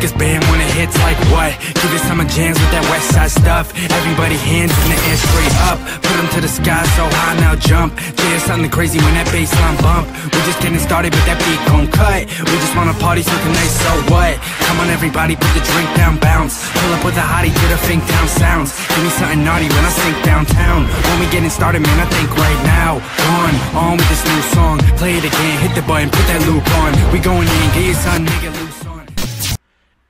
'Cause bam when it hits like what? Give it some of jams with that west side stuff Everybody hands in the air straight up Put them to the sky so high now jump Jam something crazy when that bassline bump We just getting started but that beat gon' cut We just wanna party so tonight so what? Come on everybody put the drink down bounce Pull up with a hottie to the fink town sounds Give me something naughty when I sink downtown When we getting started man I think right now On, on with this new song Play it again hit the button put that loop on We going in get your son nigga loose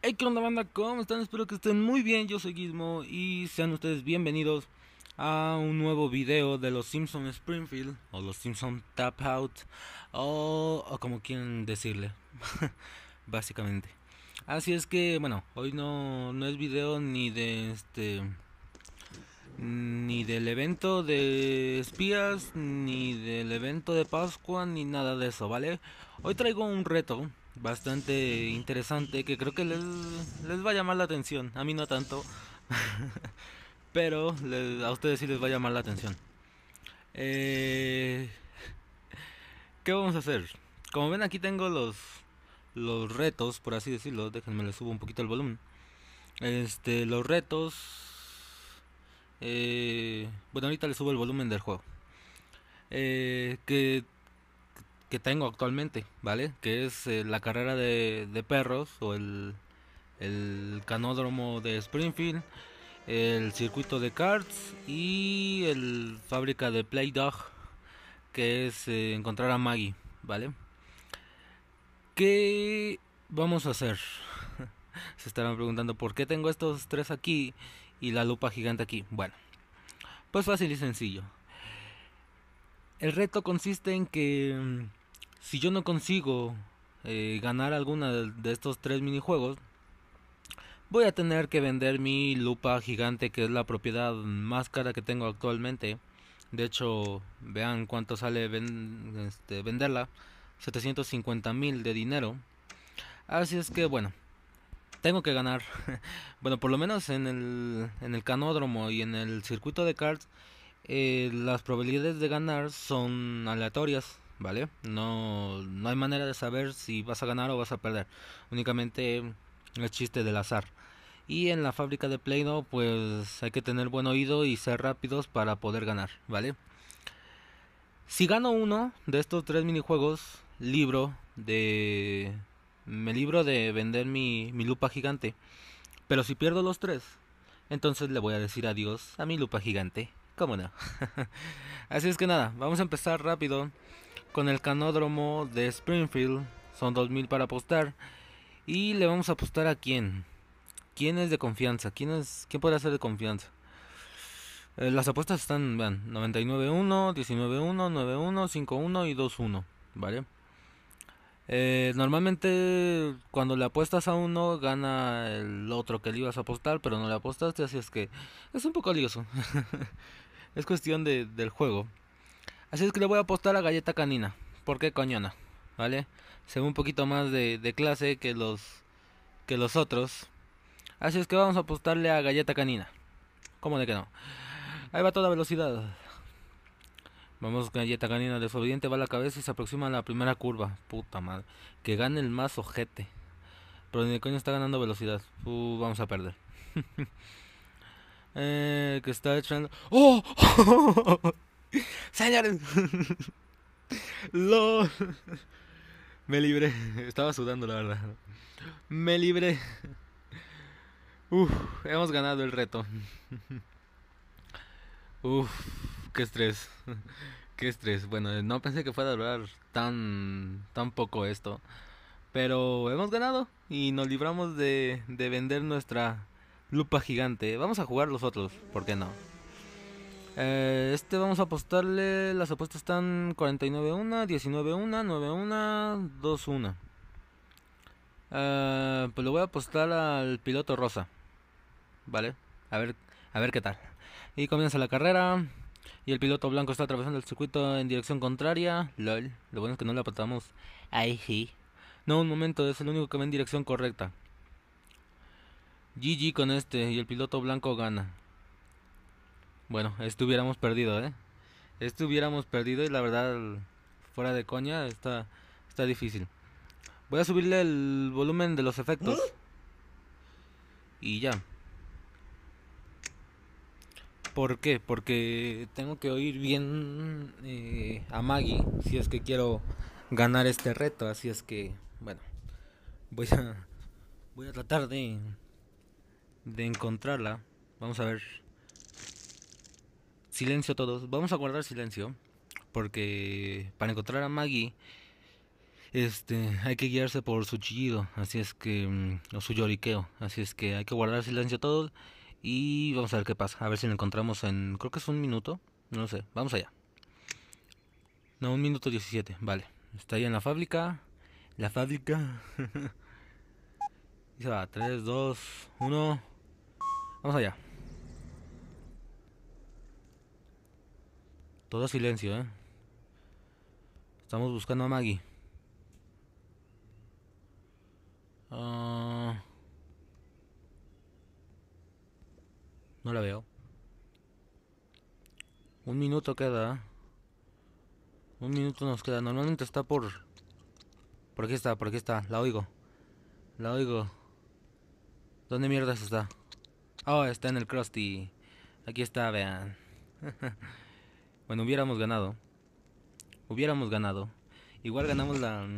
Hey, ¿qué onda banda? ¿Cómo están? Espero que estén muy bien, yo soy Gizmo y sean ustedes bienvenidos a un nuevo video de los Simpson Springfield o los Simpson Tap Out o, como quieren decirle, básicamente. Así es que, bueno, hoy no, no es video ni de este... Ni del evento de espías, ni del evento de Pascua, ni nada de eso, ¿vale? Hoy traigo un reto bastante interesante que creo que les, va a llamar la atención. A mí no tanto, pero a ustedes sí les va a llamar la atención. Eh, ¿Qué vamos a hacer? Como ven aquí tengo los, los retos, por así decirlo. Déjenme le subo un poquito el volumen. Este, los retos... Eh, bueno, ahorita le subo el volumen del juego. Eh, que que tengo actualmente, ¿vale? Que es eh, la carrera de, perros o el, canódromo de Springfield, el circuito de karts y el fábrica de Play Dog, que es eh, encontrar a Maggie, ¿vale? ¿Qué vamos a hacer? Se estarán preguntando por qué tengo estos tres aquí y la lupa gigante aquí. Bueno, pues fácil y sencillo. El reto consiste en que mm, si yo no consigo eh, ganar alguna de, estos tres minijuegos, voy a tener que vender mi lupa gigante que es la propiedad más cara que tengo actualmente. De hecho, vean cuánto sale este, venderla. 750 mil de dinero. Así es que bueno, tengo que ganar. bueno, por lo menos en el, en el canódromo y en el circuito de carts. Eh, las probabilidades de ganar son aleatorias, ¿vale? No, no hay manera de saber si vas a ganar o vas a perder. Únicamente el chiste del azar. Y en la fábrica de Play-Doh, pues hay que tener buen oído y ser rápidos para poder ganar, ¿vale? Si gano uno de estos tres minijuegos, libro de. Me libro de vender mi lupa gigante. Pero si pierdo los tres, entonces le voy a decir adiós a mi lupa gigante. Así es que nada, vamos a empezar rápido con el canódromo de Springfield. Son 2000 para apostar. Y le vamos a apostar a quién. ¿Quién es de confianza? ¿Quién, puede ser de confianza? Eh, las apuestas están, vean, 99-1, 19-1, 9-1, 5-1 y 2-1, ¿vale? Eh, normalmente cuando le apuestas a uno gana el otro que le ibas a apostar, pero no le apostaste, así es que es un poco lioso. Es cuestión de, del juego. Así es que le voy a apostar a galleta canina. ¿Por qué coñona? ¿Vale? Se ve un poquito más de, de clase que los, que los otros. Así es que vamos a apostarle a galleta canina. ¿Cómo de que no? Ahí va toda velocidad. Vamos, galleta canina. Desobediente va a la cabeza y se aproxima a la primera curva. Puta madre. Que gane el más ojete. Pero ni el coño está ganando velocidad. Uh, vamos a perder. eh, que está echando... ¡Oh! Señores. ¡Lo! Me libré. Estaba sudando, la verdad. Me libré. Uf, hemos ganado el reto. Uf, qué estrés. Qué estrés. Bueno, eh, no pensé que fuera a durar tan, tan poco esto. Pero hemos ganado y nos libramos de, de vender nuestra Lupa gigante. Vamos a jugar los otros, ¿por qué no? Eh, este vamos a apostarle. Las apuestas están 49-1, 19-1, 9-1, 2-1. pues lo voy a apostar al piloto rosa. ¿Vale? A ver, a ver qué tal. Y comienza la carrera. Y el piloto blanco está atravesando el circuito en dirección contraria. LOL. Lo bueno es que no le apostamos. Ay, sí. No, un momento, es el único que va en dirección correcta. GG con este y el piloto blanco gana. Bueno, estuviéramos perdido, ¿eh? Estuviéramos perdido y la verdad, fuera de coña, está, está difícil. Voy a subirle el volumen de los efectos. Y ya. ¿Por qué? Porque tengo que oír bien eh, a Maggie si es que quiero ganar este reto. Así es que, bueno, voy a, voy a tratar de de encontrarla. Vamos a ver. Silencio todos. Vamos a guardar silencio. Porque para encontrar a Maggie. Este, hay que guiarse por su chillido, así es que, mm, o su lloriqueo, así es que hay que guardar silencio todos y vamos a ver qué pasa, a ver si lo encontramos en, creo que es un minuto, no lo sé, vamos allá. No, un minuto 17, vale, está ahí en la fábrica, la fábrica, y se va, 3, 2, 1... Vamos allá. Todo silencio, ¿eh? Estamos buscando a Maggie. Ah. No la veo. Un minuto queda. ¿eh? Un minuto nos queda. Normalmente está por... Por aquí está, por aquí está. La oigo. La oigo. ¿Dónde mierdas está? Oh, está en el Krusty. Aquí está, vean. bueno, hubiéramos ganado. Hubiéramos ganado. Igual ganamos la,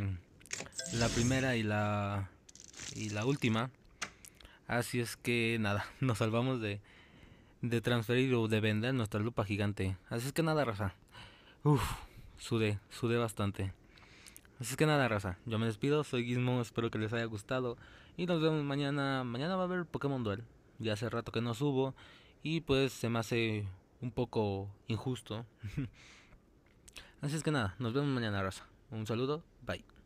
la primera y la, y la última. Así es que nada, nos salvamos de, de transferir o de vender nuestra lupa gigante. Así es que nada, raza. Uf, sudé, sudé bastante. Así es que nada, raza. Yo me despido, soy Gizmo, espero que les haya gustado. Y nos vemos mañana. Mañana va a haber Pokémon Duel ya hace rato que no subo y pues se me hace un poco injusto. Así es que nada, nos vemos mañana, Rosa Un saludo, bye.